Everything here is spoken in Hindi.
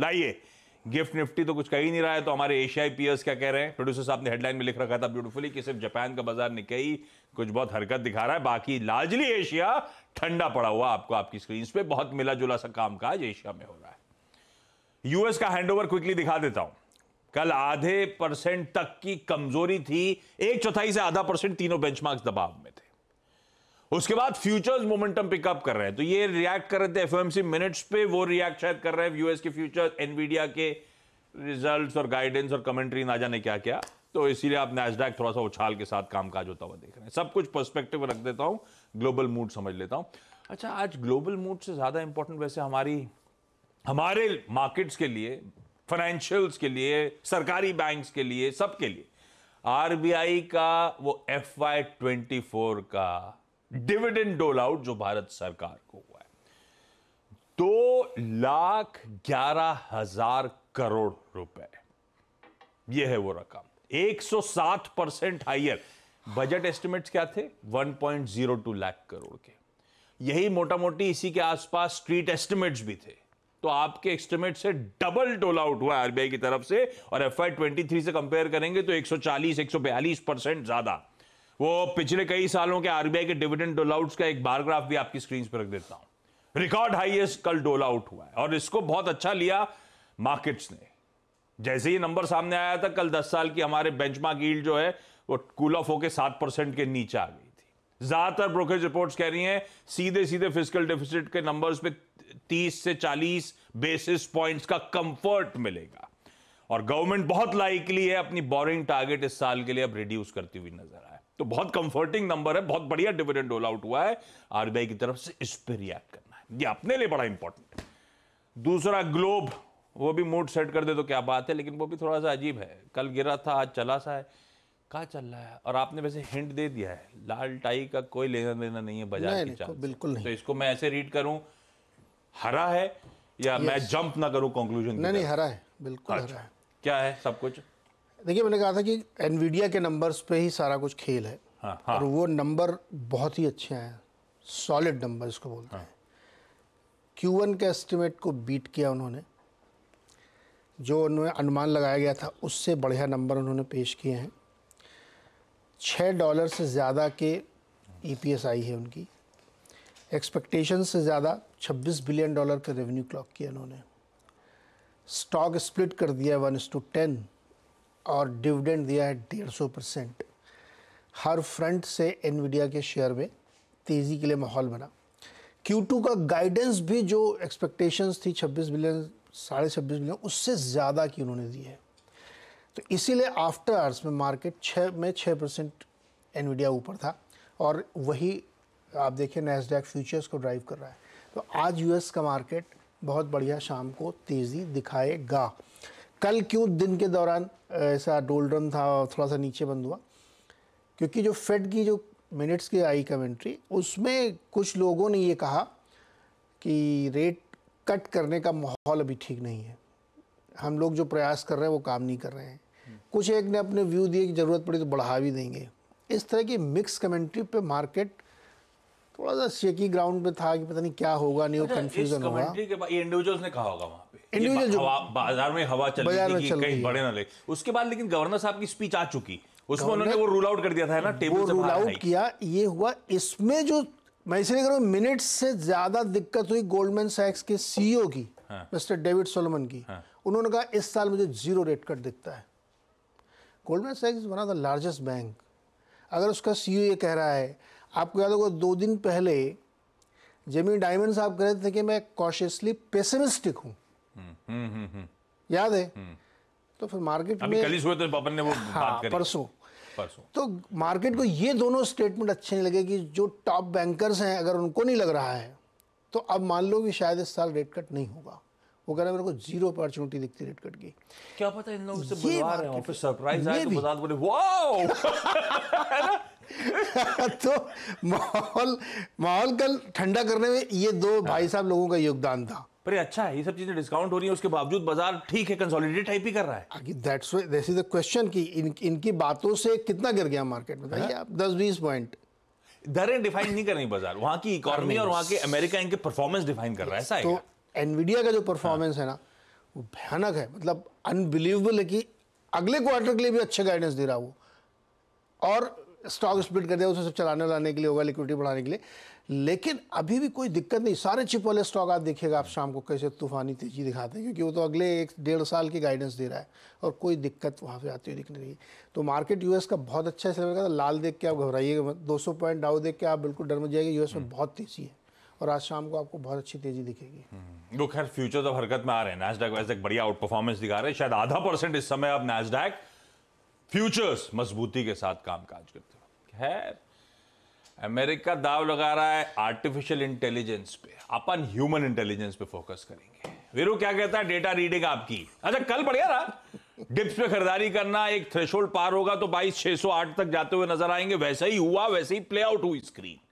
लाइए गिफ्ट निफ्टी तो कुछ कह ही नहीं रहा है तो हमारे एशियाई पीएस क्या कह रहे हैं प्रोड्यूसर साहब ने हेडलाइन में लिख रखा था ब्यूटीफुली कि सिर्फ जापान का बाजार निकई कुछ बहुत हरकत दिखा रहा है बाकी लार्जली एशिया ठंडा पड़ा हुआ आपको आपकी स्क्रीन पे बहुत मिला जुला सा कामकाज एशिया में हो रहा है यूएस का हैंडओवर क्विकली दिखा देता हूं कल आधे परसेंट तक की कमजोरी थी एक चौथाई से आधा परसेंट तीनों बेंचमार्क्स दबाव में उसके बाद फ्यूचर्स मोमेंटम पिकअप कर रहे हैं तो ये रिएक्ट कर रहे थे एफएमसी मिनट्स पे वो रिएक्ट शायद कर रहे हैं यूएस के फ्यूचर्स एनवीडिया के रिजल्ट्स और गाइडेंस और कमेंट्री ना जाने क्या क्या तो इसीलिए आप नेस्डैक थोड़ा सा उछाल के साथ कामकाज होता हुआ देख रहे हैं सब कुछ पर्सपेक्टिव रख देता हूँ ग्लोबल मूड समझ लेता हूँ अच्छा आज ग्लोबल मूड से ज़्यादा इंपॉर्टेंट वैसे हमारी हमारे मार्केट्स के लिए फाइनेंशियल्स के लिए सरकारी बैंक्स के लिए सबके लिए आरबीआई का वो एफ वाई ट्वेंटी फोर का डिविडेंड डोल आउट जो भारत सरकार को हुआ है दो लाख ग्यारह हजार करोड़ रुपए यह है वो रकम 107 परसेंट हाइयर बजट एस्टिमेट्स क्या थे 1.02 लाख करोड़ के यही मोटा मोटी इसी के आसपास स्ट्रीट एस्टिमेट्स भी थे तो आपके एस्टिमेट से डबल डोल आउट हुआ आरबीआई की तरफ से और एफ आई से कंपेयर करेंगे तो 140 142 परसेंट ज्यादा वो पिछले कई सालों के आरबीआई के डिविडेंड डोल आउट का एक बारग्राफ भी आपकी स्क्रीन पर रख देता हूं रिकॉर्ड हाईएस्ट कल डोल आउट हुआ है और इसको बहुत अच्छा लिया मार्केट्स ने जैसे ही नंबर सामने आया था कल 10 साल की हमारे बेंचमार्क मार्क जो है वो कूल ऑफ होकर सात परसेंट के नीचे आ गई थी ज्यादातर ब्रोकरेज रिपोर्ट्स कह रही हैं सीधे सीधे फिजिकल डेफिसिट के नंबर्स पे 30 से 40 बेसिस पॉइंट्स का कंफर्ट मिलेगा और गवर्नमेंट बहुत लाइकली है अपनी बोरिंग टारगेट इस साल के लिए अब रिड्यूस करती हुई नजर तो बहुत कंफर्टिंग नंबर है बहुत बढ़िया डिविडेंड रोल आउट हुआ है आरबीआई की तरफ से इस पर रिएक्ट करना है ये अपने लिए बड़ा इंपॉर्टेंट है दूसरा ग्लोब वो भी मूड सेट कर दे तो क्या बात है लेकिन वो भी थोड़ा सा अजीब है कल गिरा था आज चला सा है कहा चल रहा है और आपने वैसे हिंट दे दिया है लाल टाई का कोई लेना देना नहीं है बाजार की चाल बिल्कुल नहीं तो इसको मैं ऐसे रीड करूं हरा है या मैं जंप ना करूं कंक्लूजन नहीं नहीं हरा है बिल्कुल अच्छा, हरा है क्या है सब कुछ देखिए मैंने कहा था कि एनवीडिया के नंबर्स पे ही सारा कुछ खेल है हाँ, हाँ. और वो नंबर बहुत ही अच्छे हैं सॉलिड नंबर इसको बोलते हैं क्यू वन के एस्टिमेट को बीट किया उन्होंने जो उन्हें अनुमान लगाया गया था उससे बढ़िया नंबर उन्होंने पेश किए हैं छः डॉलर से ज़्यादा के ई e आई है उनकी एक्सपेक्टेशन से ज़्यादा 26 बिलियन डॉलर का रेवेन्यू क्लॉक किया उन्होंने स्टॉक स्प्लिट कर दिया वन इस टू टेन और डिविडेंड दिया है डेढ़ सौ परसेंट हर फ्रंट से एनवीडिया के शेयर में तेज़ी के लिए माहौल बना Q2 का गाइडेंस भी जो एक्सपेक्टेशंस थी 26 बिलियन साढ़े छब्बीस बिलियन उससे ज़्यादा की उन्होंने दी है तो इसीलिए आफ्टर आर्स में मार्केट छः में छः परसेंट एनवीडिया ऊपर था और वही आप देखिए नेस्डैक फ्यूचर्स को ड्राइव कर रहा है तो आज यूएस का मार्केट बहुत बढ़िया शाम को तेज़ी दिखाएगा कल क्यों दिन के दौरान ऐसा डोल्ड्रम था और थोड़ा सा नीचे बंद हुआ क्योंकि जो फेड की जो मिनट्स की आई कमेंट्री उसमें कुछ लोगों ने ये कहा कि रेट कट करने का माहौल अभी ठीक नहीं है हम लोग जो प्रयास कर रहे हैं वो काम नहीं कर रहे हैं हम्म। कुछ एक ने अपने व्यू दिए कि ज़रूरत पड़ी तो बढ़ा भी देंगे इस तरह की मिक्स कमेंट्री पे मार्केट थोड़ा सा शेकी ग्राउंड पे था कि पता नहीं क्या होगा नहीं हो कन्फ्यूजन होगा ये इंडिविजुअल्स ने कहा होगा वहाँ इंडिविजुअल बाजार में हवा चल रही है कहीं बड़े ना ले उसके बाद लेकिन गवर्नर साहब की स्पीच आ चुकी उसमें उन्होंने वो रूल आउट कर दिया था ना टेबल से रूल आउट किया ये हुआ इसमें जो मैं इसलिए कह रहा हूँ मिनट से ज्यादा दिक्कत हुई गोल्डमैन सैक्स के सीईओ e की मिस्टर डेविड सोलोमन की हाँ। उन्होंने कहा इस साल मुझे जीरो रेट कट दिखता है गोल्डमैन सैक्स one of the largest bank अगर उसका सीईओ e ये कह रहा है आपको याद होगा दो दिन पहले जेमी डायमंड साहब कह रहे थे कि मैं कॉशियसली पेसिमिस्टिक हूँ याद है हम्म। तो फिर मार्केट में कल ही तो बबन ने वो हाँ, परसों परसों तो मार्केट को ये दोनों स्टेटमेंट अच्छे नहीं लगे कि जो टॉप बैंकर्स हैं अगर उनको नहीं लग रहा है तो अब मान लो कि शायद इस साल रेट कट नहीं होगा वो कह रहे मेरे को जीरो अपॉर्चुनिटी दिखती रेट कट की क्या पता इन लोगों से बुलवा रहे सरप्राइज आए तो बता बोले वाओ तो माहौल माहौल कल ठंडा करने में ये दो भाई साहब लोगों का योगदान था पर ये अच्छा है ये सब चीजें डिस्काउंट हो रही है उसके बावजूद बाजार ठीक है कंसोलिडेट टाइप ही कर रहा है that's this is the question कि इन, इनकी बातों से कितना गिर गया मार्केट में बताइए हाँ। आप दस बीस पॉइंट दरें डिफाइन नहीं कर रही बाजार वहां की इकोनॉमी और वहां के अमेरिका इनके परफॉर्मेंस डिफाइन कर रहा है ऐसा तो एनवीडिया का जो परफॉर्मेंस हाँ। है ना वो भयानक है मतलब अनबिलीवेबल है कि अगले क्वार्टर के लिए भी अच्छे गाइडेंस दे रहा वो और स्टॉक स्प्लिट कर दिया उसे सब चलाने लाने के लिए होगा लिक्विडिटी बढ़ाने के लिए लेकिन अभी भी कोई दिक्कत नहीं सारे चिप वाले स्टॉक आप देखिएगा आप शाम को कैसे तूफानी तेजी दिखाते हैं क्योंकि वो तो अगले एक डेढ़ साल की गाइडेंस दे रहा है और कोई दिक्कत वहाँ पर आती हुई दिख नहीं तो मार्केट यूएस का बहुत अच्छा इस लगा लाल देख के आप घबराइएगा दो सौ पॉइंट डाउ देख के आप बिल्कुल डर में जाइएगा यूएस में बहुत तेजी है और आज शाम को आपको बहुत अच्छी तेजी दिखेगी वो हम्म। तो खैर फ्यूचर तो हरकत में आ रहे हैं नैसडैक वैसे बढ़िया आउट परफॉर्मेंस दिखा रहे हैं शायद आधा परसेंट इस समय अब नैसडैक फ्यूचर्स मजबूती के साथ कामकाज करते हो खैर अमेरिका दाव लगा रहा है आर्टिफिशियल इंटेलिजेंस पे अपन ह्यूमन इंटेलिजेंस पे फोकस करेंगे वीरू क्या कहता है डेटा रीडिंग आपकी अच्छा कल पड़ गया ना डिप्स पे खरीदारी करना एक थ्रेशोल्ड पार होगा तो बाईस छह सौ आठ तक जाते हुए नजर आएंगे वैसे ही हुआ वैसे ही प्ले आउट हुई स्क्रीन